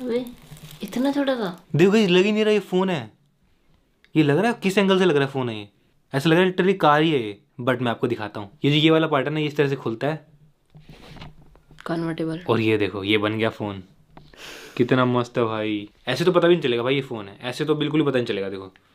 अबे इतना छोटा था देखो ये लग ही नहीं रहा ये फ़ोन है ये लग रहा है किस एंगल से लग रहा है फ़ोन है ये ऐसा लग रहा है लिटरली कार ही है ये बट मैं आपको दिखाता हूँ ये जो ये वाला पार्ट है ना इस तरह से खुलता है कन्वर्टेबल और ये देखो ये बन गया फ़ोन कितना मस्त है भाई ऐसे तो पता भी नहीं चलेगा भाई ये फ़ोन है ऐसे तो बिल्कुल ही पता नहीं चलेगा देखो